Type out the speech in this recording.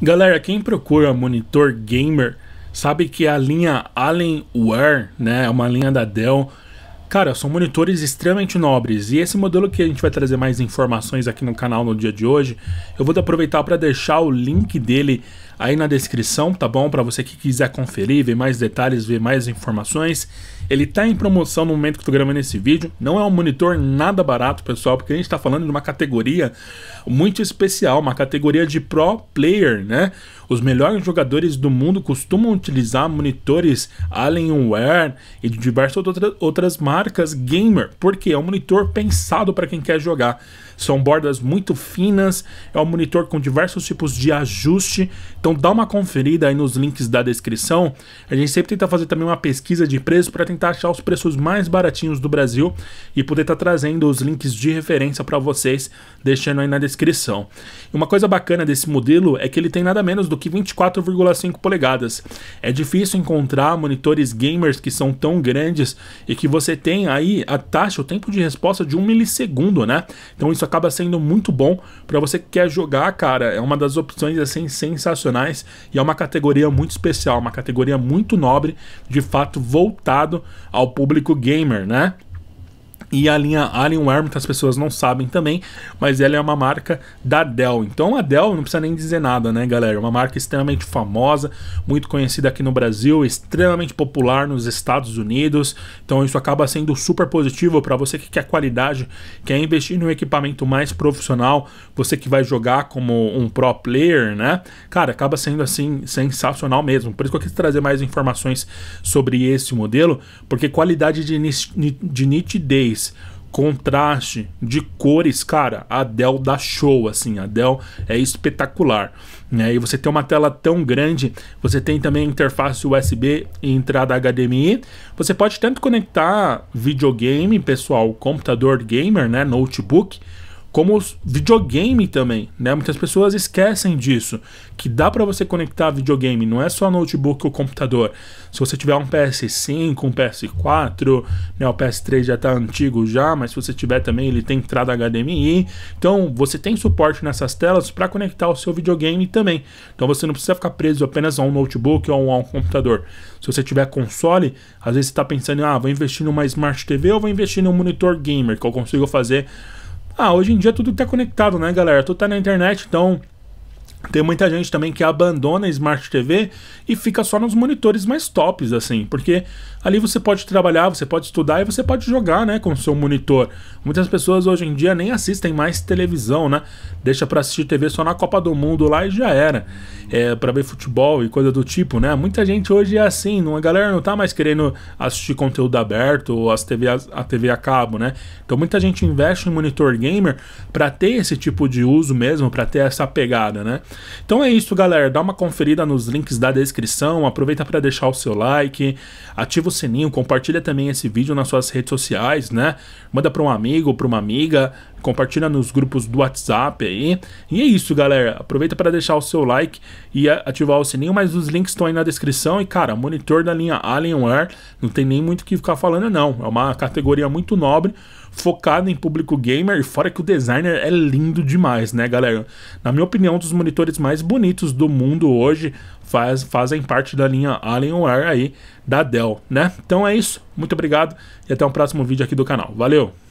Galera, quem procura monitor gamer sabe que a linha Alienware, né, é uma linha da Dell. Cara, são monitores extremamente nobres e esse modelo que a gente vai trazer mais informações aqui no canal no dia de hoje, eu vou aproveitar para deixar o link dele aí na descrição, tá bom? Para você que quiser conferir, ver mais detalhes, ver mais informações. Ele está em promoção no momento que estou gravando esse vídeo. Não é um monitor nada barato, pessoal, porque a gente está falando de uma categoria muito especial, uma categoria de pro player, né? Os melhores jogadores do mundo costumam utilizar monitores Alienware e de diversas outras marcas gamer, porque é um monitor pensado para quem quer jogar. São bordas muito finas, é um monitor com diversos tipos de ajuste, então dá uma conferida aí nos links da descrição. A gente sempre tenta fazer também uma pesquisa de preço para tentar tentar achar os preços mais baratinhos do Brasil e poder estar tá trazendo os links de referência para vocês, deixando aí na descrição. Uma coisa bacana desse modelo é que ele tem nada menos do que 24,5 polegadas. É difícil encontrar monitores gamers que são tão grandes e que você tem aí a taxa, o tempo de resposta de um milissegundo, né? Então isso acaba sendo muito bom para você que quer jogar, cara. É uma das opções assim sensacionais e é uma categoria muito especial, uma categoria muito nobre, de fato voltado ao público gamer, né? E a linha Alienware, muitas pessoas não sabem também, mas ela é uma marca da Dell. Então a Dell não precisa nem dizer nada, né, galera? É uma marca extremamente famosa, muito conhecida aqui no Brasil, extremamente popular nos Estados Unidos. Então isso acaba sendo super positivo para você que quer qualidade, quer investir num equipamento mais profissional, você que vai jogar como um pro player, né? Cara, acaba sendo assim sensacional mesmo. Por isso que eu quis trazer mais informações sobre esse modelo, porque qualidade de, de nitidez fez contraste de cores, cara, a Dell dá show, assim, a Dell é espetacular, né? E você tem uma tela tão grande, você tem também interface USB e entrada HDMI, você pode tanto conectar videogame, pessoal, computador gamer, né, notebook, como videogame também, né? Muitas pessoas esquecem disso, que dá para você conectar videogame, não é só notebook ou computador. Se você tiver um PS5, um PS4, né, o PS3 já tá antigo já, mas se você tiver também, ele tem entrada HDMI. Então, você tem suporte nessas telas para conectar o seu videogame também. Então, você não precisa ficar preso apenas a um notebook ou a um computador. Se você tiver console, às vezes você tá pensando, ah, vou investir numa Smart TV ou vou investir num monitor gamer que eu consigo fazer ah, hoje em dia tudo está conectado, né, galera? Tudo está na internet, então tem muita gente também que abandona a Smart TV e fica só nos monitores mais tops, assim, porque ali você pode trabalhar, você pode estudar e você pode jogar, né, com o seu monitor. Muitas pessoas hoje em dia nem assistem mais televisão, né? Deixa para assistir TV só na Copa do Mundo lá e já era. É, para ver futebol e coisa do tipo, né? Muita gente hoje é assim, não, a galera não tá mais querendo assistir conteúdo aberto ou as TV, a TV a cabo, né? Então muita gente investe em monitor gamer para ter esse tipo de uso mesmo, para ter essa pegada, né? Então é isso, galera. Dá uma conferida nos links da descrição, aproveita para deixar o seu like, ativa o sininho, compartilha também esse vídeo nas suas redes sociais, né? Manda para um amigo, para uma amiga, compartilha nos grupos do WhatsApp aí. E é isso, galera. Aproveita para deixar o seu like e ativar o sininho, mas os links estão aí na descrição. E, cara, monitor da linha Alienware, não tem nem muito o que ficar falando, não. É uma categoria muito nobre, focada em público gamer, e fora que o designer é lindo demais, né, galera? Na minha opinião, um dos monitores mais bonitos do mundo hoje faz, fazem parte da linha Alienware aí da Dell, né? Então é isso. Muito obrigado e até o um próximo vídeo aqui do canal. Valeu!